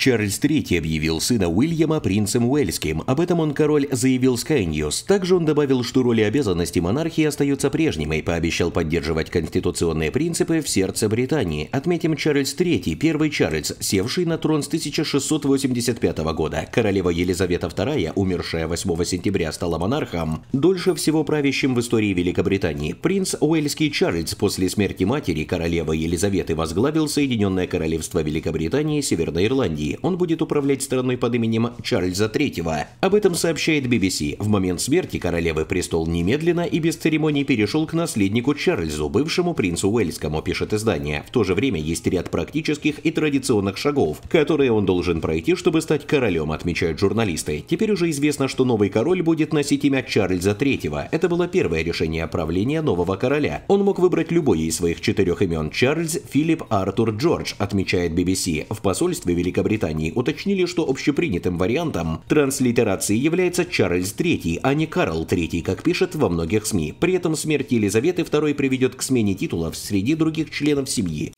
Чарльз III объявил сына Уильяма принцем Уэльским. Об этом он король заявил Sky News. Также он добавил, что роли обязанности монархии остаются прежними и пообещал поддерживать конституционные принципы в сердце Британии. Отметим Чарльз III, первый Чарльз, севший на трон с 1685 года. Королева Елизавета II, умершая 8 сентября, стала монархом, дольше всего правящим в истории Великобритании. Принц Уэльский Чарльз после смерти матери королевы Елизаветы возглавил Соединенное Королевство Великобритании и Северной Ирландии России он будет управлять страной под именем Чарльза III. Об этом сообщает BBC. В момент смерти королевы престол немедленно и без церемоний перешел к наследнику Чарльзу, бывшему принцу Уэльскому, пишет издание. В то же время есть ряд практических и традиционных шагов, которые он должен пройти, чтобы стать королем, отмечают журналисты. Теперь уже известно, что новый король будет носить имя Чарльза III. Это было первое решение правления нового короля. Он мог выбрать любой из своих четырех имен – Чарльз, Филипп, Артур, Джордж, отмечает BBC. В посольстве Великобритании Великобритании уточнили, что общепринятым вариантом транслитерации является Чарльз III, а не Карл III, как пишет во многих СМИ. При этом смерть Елизаветы II приведет к смене титулов среди других членов семьи.